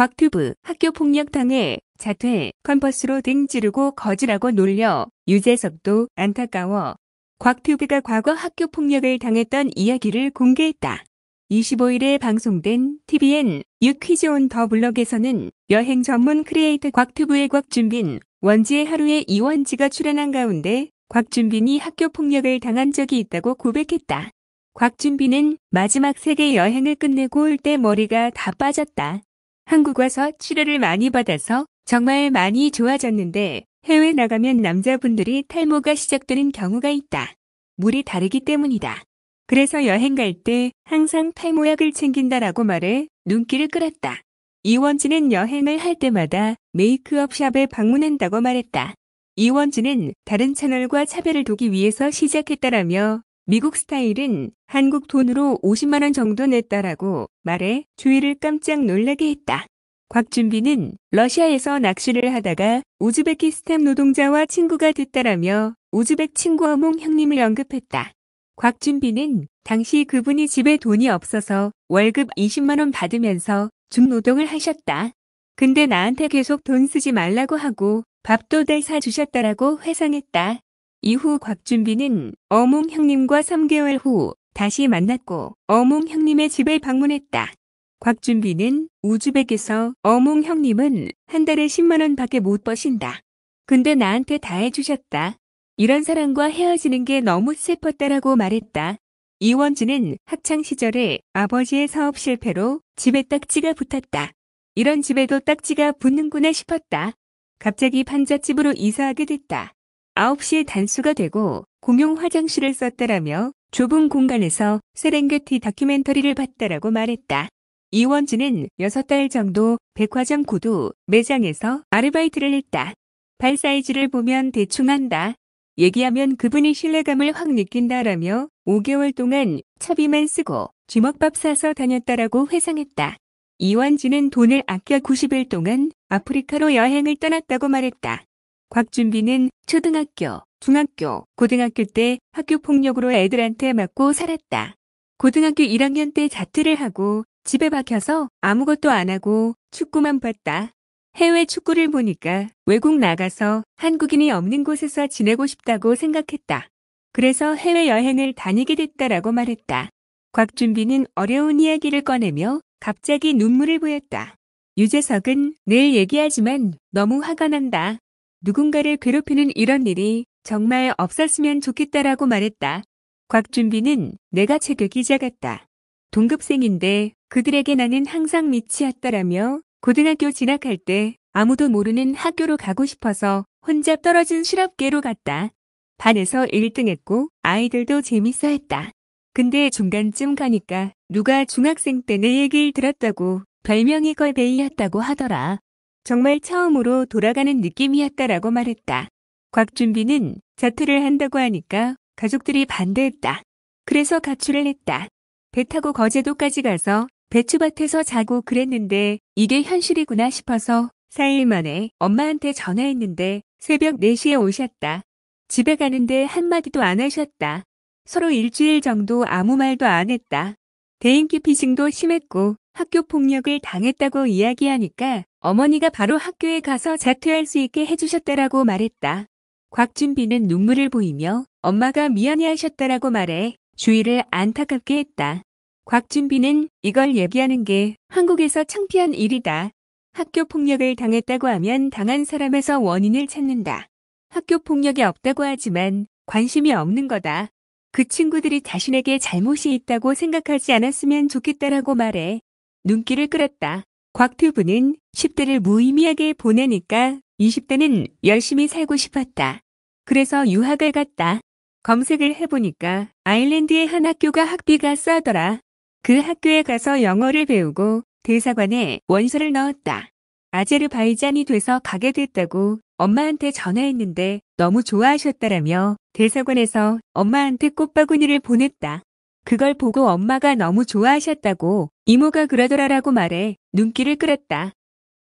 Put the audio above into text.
곽튜브 학교폭력당해 자퇴 컨퍼스로등 지르고 거지라고 놀려 유재석도 안타까워 곽튜브가 과거 학교폭력을 당했던 이야기를 공개했다. 25일에 방송된 TVN 유퀴즈온 더 블럭에서는 여행 전문 크리에이터 곽튜브의 곽준빈, 원지의 하루에 이원지가 출연한 가운데 곽준빈이 학교폭력을 당한 적이 있다고 고백했다. 곽준빈은 마지막 세계 여행을 끝내고 올 때 머리가 다 빠졌다. 한국 와서 치료를 많이 받아서 정말 많이 좋아졌는데 해외 나가면 남자분들이 탈모가 시작되는 경우가 있다. 물이 다르기 때문이다. 그래서 여행 갈 때 항상 탈모약을 챙긴다라고 말해 눈길을 끌었다. 이원진은 여행을 할 때마다 메이크업 샵에 방문한다고 말했다. 이원진은 다른 채널과 차별을 두기 위해서 시작했다라며 미국 스타일은 한국 돈으로 50만원 정도 냈다라고 말해 주위를 깜짝 놀라게 했다. 곽준비는 러시아에서 낚시를 하다가 우즈베키스탄 노동자와 친구가 됐다라며 우즈벡 친구 어몽 형님을 언급했다. 곽준비는 당시 그분이 집에 돈이 없어서 월급 20만원 받으면서 중노동을 하셨다. 근데 나한테 계속 돈 쓰지 말라고 하고 밥도 달 사주셨다라고 회상했다. 이후 곽준비는 어몽 형님과 3개월 후 다시 만났고 어몽 형님의 집을 방문했다. 곽준비는 우즈벡에서 어몽 형님은 한 달에 10만원 밖에 못 버신다. 근데 나한테 다 해주셨다. 이런 사람과 헤어지는 게 너무 슬펐다라고 말했다. 이원진은 학창시절에 아버지의 사업 실패로 집에 딱지가 붙었다. 이런 집에도 딱지가 붙는구나 싶었다. 갑자기 판잣집으로 이사하게 됐다. 9시에 단수가 되고 공용 화장실을 썼다라며 좁은 공간에서 세렝게티 다큐멘터리를 봤다라고 말했다. 이원주는 6달 정도 백화점 구두 매장에서 아르바이트를 했다. 발 사이즈를 보면 대충 한다. 얘기하면 그분이 신뢰감을 확 느낀다라며 5개월 동안 차비만 쓰고 주먹밥 사서 다녔다라고 회상했다. 이완주는 돈을 아껴 90일 동안 아프리카로 여행을 떠났다고 말했다. 곽준비는 초등학교, 중학교, 고등학교 때 학교 폭력으로 애들한테 맞고 살았다. 고등학교 1학년 때 자퇴를 하고 집에 박혀서 아무것도 안 하고 축구만 봤다. 해외 축구를 보니까 외국 나가서 한국인이 없는 곳에서 지내고 싶다고 생각했다. 그래서 해외여행을 다니게 됐다라고 말했다. 곽준비는 어려운 이야기를 꺼내며 갑자기 눈물을 보였다. 유재석은 늘 얘기하지만 너무 화가 난다. 누군가를 괴롭히는 이런 일이 정말 없었으면 좋겠다라고 말했다. 곽준비는 내가 체격 기작 같다. 동급생인데 그들에게 나는 항상 미치었다라며 고등학교 진학할 때 아무도 모르는 학교로 가고 싶어서 혼자 떨어진 실업계로 갔다. 반에서 1등했고 아이들도 재밌어 했다. 근데 중간쯤 가니까 누가 중학생 때 내 얘기를 들었다고 별명이 걸베이였다고 하더라. 정말 처음으로 돌아가는 느낌이었다라고 말했다. 곽준비는 자퇴를 한다고 하니까 가족들이 반대했다. 그래서 가출을 했다. 배 타고 거제도까지 가서 배추밭에서 자고 그랬는데 이게 현실이구나 싶어서 4일 만에 엄마한테 전화했는데 새벽 4시에 오셨다. 집에 가는데 한마디도 안 하셨다. 서로 일주일 정도 아무 말도 안 했다. 대인기 피싱도 심했고 학교 폭력을 당했다고 이야기하니까 어머니가 바로 학교에 가서 자퇴할 수 있게 해주셨다라고 말했다. 곽준비는 눈물을 보이며 엄마가 미안해하셨다라고 말해 주위를 안타깝게 했다. 곽준비는 이걸 얘기하는 게 한국에서 창피한 일이다. 학교 폭력을 당했다고 하면 당한 사람에서 원인을 찾는다. 학교 폭력이 없다고 하지만 관심이 없는 거다. 그 친구들이 자신에게 잘못이 있다고 생각하지 않았으면 좋겠다라고 말해 눈길을 끌었다. 곽튜브는 10대를 무의미하게 보내니까 20대는 열심히 살고 싶었다. 그래서 유학을 갔다. 검색을 해보니까 아일랜드의 한 학교가 학비가 싸더라. 그 학교에 가서 영어를 배우고 대사관에 원서를 넣었다. 아제르바이잔이 돼서 가게 됐다고 엄마한테 전화했는데 너무 좋아하셨다라며 대사관에서 엄마한테 꽃바구니를 보냈다. 그걸 보고 엄마가 너무 좋아하셨다고 이모가 그러더라라고 말해 눈길을 끌었다.